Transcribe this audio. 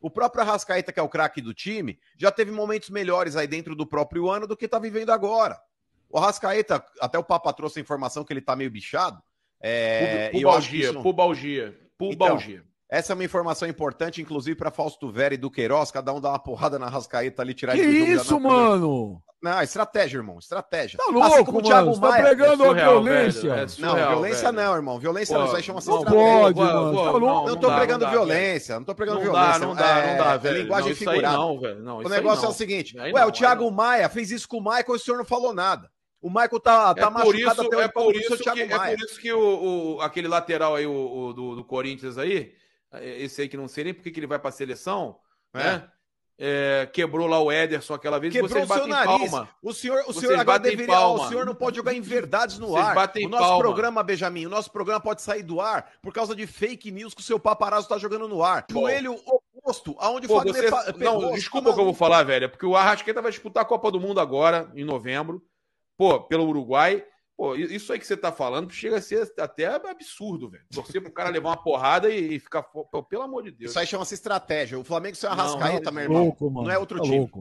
O próprio Arrascaeta, que é o craque do time, já teve momentos melhores aí dentro do próprio ano do que está vivendo agora. O Arrascaeta, até o Papa trouxe a informação que ele está meio bichado. É, pubalgia, não... pubalgia, pubalgia. Então, essa é uma informação importante, inclusive para Fausto Vera e Duqueiroz, cada um dá uma porrada na Rascaeta ali, tirar Que isso, mano? Não, estratégia, irmão. Estratégia. Tá assim louco, assim mano. Você tá pregando é surreal, a violência. É surreal, não, violência velho. não, irmão. Violência pô, não, isso aí chama-se estratégia. Pode, tá mano. tá louco. Não, não, não tô dá, pregando não dá, violência. Não tô pregando não violência. É, não dá, é, não dá, velho. Linguagem não, figurada. Não, velho. Não, o negócio é o seguinte. Ué, o Thiago Maia fez isso com o Michael e o senhor não falou nada. O Michael tá, é tá é machucado isso, até é tá o é por isso que, É por isso que o, aquele lateral aí, o, do, Corinthians aí, esse aí que não sei nem porque que ele vai pra seleção, né? É, quebrou lá o Ederson aquela vez. Quebrou vocês o seu nariz. Palma. O senhor, o senhor agora deveria. O senhor não pode jogar em verdades no vocês ar. Batem o nosso palma. programa, Benjamin, o nosso programa pode sair do ar por causa de fake news que o seu paparazzo está jogando no ar. Joelho oposto, aonde Pô, o Fagner. Pegou, não, desculpa o que eu vou falar, velho. É porque o Arrasqueta vai disputar a Copa do Mundo agora, em novembro. Pô, pelo Uruguai. Pô, isso aí que você tá falando chega a ser até absurdo, velho. Torcer pro cara levar uma porrada e, ficar. Pô, pelo amor de Deus. Isso aí chama-se estratégia. O Flamengo se o Arrascaeta, não, é meu tá irmão. Louco, não é outro tá time. Louco.